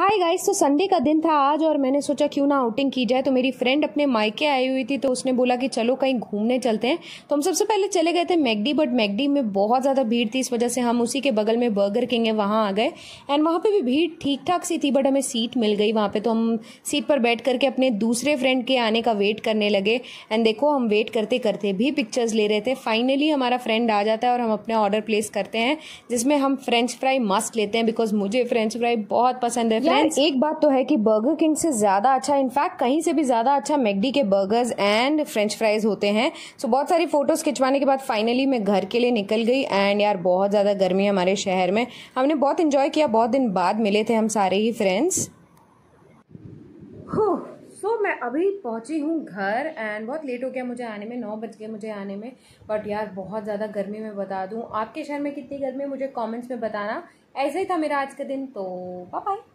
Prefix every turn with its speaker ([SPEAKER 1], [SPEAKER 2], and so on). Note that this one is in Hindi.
[SPEAKER 1] हाय गाइस तो संडे का दिन था आज और मैंने सोचा क्यों ना आउटिंग की जाए तो मेरी फ्रेंड अपने मायके आई हुई थी तो उसने बोला कि चलो कहीं घूमने चलते हैं तो हम सबसे पहले चले गए थे मैगडी बट मैगडी में बहुत ज़्यादा भीड़ थी इस वजह से हम उसी के बगल में बर्गर किंग है वहाँ आ गए एंड वहाँ पर भी भीड़ ठीक ठाक सी थी बट हमें सीट मिल गई वहाँ पर तो हम सीट पर बैठ करके अपने दूसरे फ्रेंड के आने का वेट करने लगे एंड देखो हम वेट करते करते भी पिक्चर्स ले रहे थे फाइनली हमारा फ्रेंड आ जाता है और हम अपना ऑर्डर प्लेस करते हैं जिसमें हम फ्रेंच फ्राई मस्ट लेते हैं बिकॉज मुझे फ्रेंच फ्राई बहुत पसंद है फ्रेंड्स एक बात तो है कि बर्गर किंग से ज्यादा अच्छा इनफैक्ट कहीं से भी ज्यादा अच्छा मैगडी के बर्गर्स एंड फ्रेंच फ्राइज होते हैं सो so, बहुत सारी फोटोज खिंचवाने के बाद फाइनली मैं घर के लिए निकल गई एंड यार बहुत ज्यादा गर्मी है हमारे शहर में हमने बहुत इंजॉय किया बहुत दिन बाद मिले थे हम सारे ही फ्रेंड्स सो so, मैं अभी पहुंची हूँ घर एंड बहुत लेट हो गया मुझे आने में नौ बज गए मुझे आने में बट यार बहुत ज़्यादा गर्मी में बता दूँ आपके शहर में कितनी गर्मी है मुझे कॉमेंट्स में बताना ऐसा ही था मेरा आज का दिन तो बाय